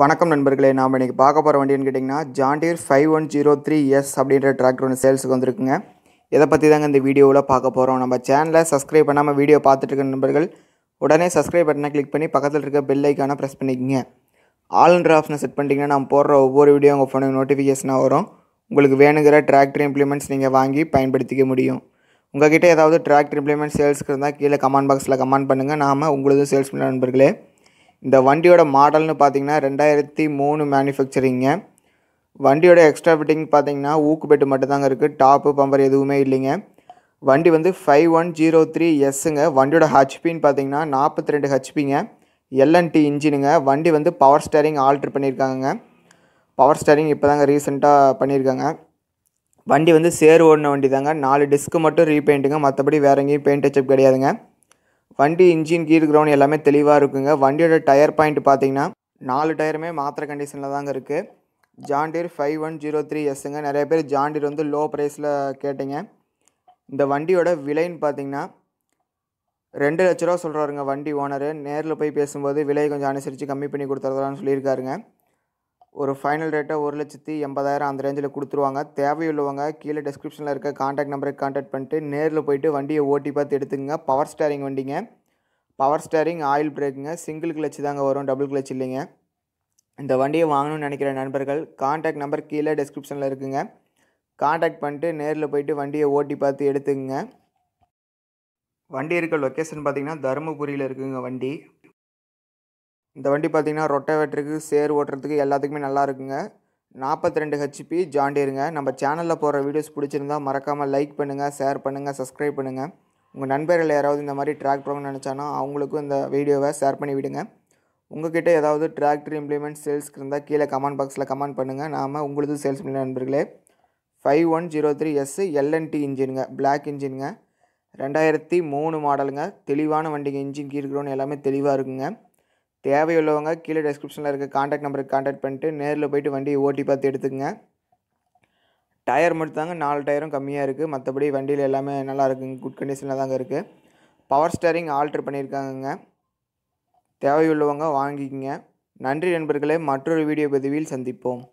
வணக்கம் நண்பர்களே நாம் இன்றைக்கி பார்க்க போகிற வண்டின்னு கேட்டிங்கன்னா John Deere five one zero three S அப்படின்ற டிராக்டர் ஒன்று சேல்ஸுக்கு வந்திருக்குங்க இதை பற்றி தாங்க இந்த வீடியோவில் பார்க்க போகிறோம் நம்ம சேனலை சப்ஸ்கிரைப் பண்ணாமல் வீடியோ பார்த்துட்டு இருக்க நண்பர்கள் உடனே சப்ஸ்கிரைப் பட்டனை கிளிக் பண்ணி பக்கத்தில் இருக்க பெல் ஐக்கானை ப்ரெஸ் பண்ணிக்கோங்க அண்ட் ஆப்ஷனை செட் பண்ணிட்டீங்கன்னா நம்ம போடுற ஒவ்வொரு வீடியோ உங்கள் ஃபோனுக்கு நோட்டிஃபிகேஷனாக வரும் உங்களுக்கு வேணுங்கிற டிராக்டர் இம்ப்ளிமெண்ட்ஸ் நீங்கள் வாங்கி பயன்படுத்திக்க முடியும் உங்கள்கிட்ட ஏதாவது டிராக்டர் இம்ப்ளிமெண்ட் சேல்ஸ்க்கு இருந்தால் கீழே கமெண்ட் பாக்ஸில் கமெண்ட் பண்ணுங்கள் நாம் உங்களுக்கு சேல்ஸ் பண்ண நண்பர்களே இந்த வண்டியோட மாடல்னு பார்த்தீங்கன்னா ரெண்டாயிரத்தி மூணு மேனுஃபேக்சரிங்க வண்டியோட எக்ஸ்ட்ரா ஃபிட்டிங் பார்த்தீங்கன்னா ஊக்கு பெட்டு மட்டும்தாங்க இருக்குது டாப்பு பம்பர் எதுவுமே இல்லைங்க வண்டி வந்து ஃபைவ் ஒன் ஜீரோ த்ரீ எஸ்ஸுங்க வண்டியோட ஹச்பின்னு பார்த்தீங்கன்னா நாற்பத்தி ரெண்டு ஹச்பிங்க எல்என்டி இன்ஜினுங்க வண்டி வந்து பவர் ஸ்டேரிங் ஆல்ட்ரு பண்ணியிருக்காங்க பவர் ஸ்டேரிங் இப்போ தாங்க ரீசெண்டாக பண்ணியிருக்காங்க வண்டி வந்து சேர் ஓடின வண்டி தாங்க நாலு டிஸ்க்கு மட்டும் ரீபெயிண்ட்டுங்க மற்றபடி வேறு எங்கேயும் பெயிண்ட் அச்சப் கிடையாதுங்க வண்டி இன்ஜின் கீர் கிரவுண்ட் எல்லாமே தெளிவாக இருக்குங்க வண்டியோட டயர் பாயிண்ட் பார்த்தீங்கன்னா நாலு டயருமே மாத்திரை கண்டிஷனில் தாங்க இருக்குது John Deere five one zero three எஸ்ஸுங்க நிறைய பேர் ஜாண்டியர் வந்து லோ ப்ரைஸில் கேட்டிங்க இந்த வண்டியோட விலைன்னு பார்த்தீங்கன்னா ரெண்டு லட்ச ரூபா சொல்கிறாருங்க வண்டி ஓனரு நேரில் போய் பேசும்போது விலையை கொஞ்சம் அனுசரித்து கம்மி பண்ணி கொடுத்துறதான்னு சொல்லியிருக்காருங்க ஒரு ஃபைனல் ரேட்டை ஒரு லட்சத்தி எண்பதாயிரம் அந்த ரேஞ்சில் கொடுத்துருவாங்க தேவையுள்ளவங்க கீழே டெஸ்கிரிப்ஷனில் இருக்க காண்டாக்ட் நம்பரை காண்டாக்ட் பண்ணிட்டு நேரில் போயிட்டு வண்டியை ஓட்டி பார்த்து எடுத்துக்கங்க பவர் ஸ்டேரிங் வண்டிங்க பவர் ஸ்டேரிங் ஆயில் பிரேக்குங்க சிங்கிள் கிளச்சு தாங்க வரும் டபுள் கிளச் இல்லைங்க இந்த வண்டியை வாங்கணும்னு நினைக்கிற நண்பர்கள் காண்டாக்ட் நம்பர் கீழே டிஸ்கிரிப்ஷனில் இருக்குங்க காண்டாக்ட் பண்ணிட்டு நேரில் போயிட்டு வண்டியை ஓட்டி பார்த்து எடுத்துக்கங்க வண்டி இருக்க லொக்கேஷன் பார்த்திங்கன்னா தருமபுரியில் இருக்குங்க வண்டி இந்த வண்டி பார்த்திங்கன்னா ரொட்டவேட்டருக்கு சேர் ஓட்டுறதுக்கு எல்லாத்துக்குமே நல்லா இருக்குங்க நாற்பத்தி ரெண்டு ஹெச்பி ஜாண்டிருங்க நம்ம சேனலில் போகிற வீடியோஸ் பிடிச்சிருந்தால் மறக்காமல் லைக் பண்ணுங்கள் ஷேர் பண்ணுங்கள் சப்ஸ்கிரைப் பண்ணுங்கள் உங்கள் நண்பர்கள் யாராவது இந்த மாதிரி டிராக்டர்னு நினச்சானா அவங்களுக்கும் இந்த வீடியோவை ஷேர் பண்ணி விடுங்க கிட்டே ஏதாவது டிராக்டர் இம்ப்ளிமெண்ட் சேல்ஸ்க்கு இருந்தால் கீழே கமெண்ட் பாக்ஸில் கமெண்ட் பண்ணுங்கள் நாம் உங்களுக்கு சேல்ஸ் பண்ண நண்பர்களே five one zero three S L and T இன்ஜினுங்க பிளாக் இன்ஜினுங்க ரெண்டாயிரத்தி மூணு மாடலுங்க தெளிவான வண்டிங்க இன்ஜின் கீழ்கிறோன்னு எல்லாமே தெளிவாக இருக்குங்க தேவையுள்ளவங்க கீழே டெஸ்கிரிப்ஷனில் இருக்க காண்டாக்ட் நம்பருக்கு காண்டாக்ட் பண்ணிட்டு நேரில் போயிட்டு வண்டியை ஓட்டி பார்த்து எடுத்துக்கங்க டயர் மட்டும் தாங்க நாலு டயரும் கம்மியாக இருக்குது மற்றபடி வண்டியில் எல்லாமே நல்லா இருக்குங்க குட் கண்டிஷனில் தாங்க இருக்குது பவர் ஸ்டேரிங் ஆல்ட்ரு பண்ணியிருக்காங்கங்க தேவையுள்ளவங்க வாங்கிக்கங்க நன்றி நண்பர்களே மற்றொரு வீடியோ பதிவில் சந்திப்போம்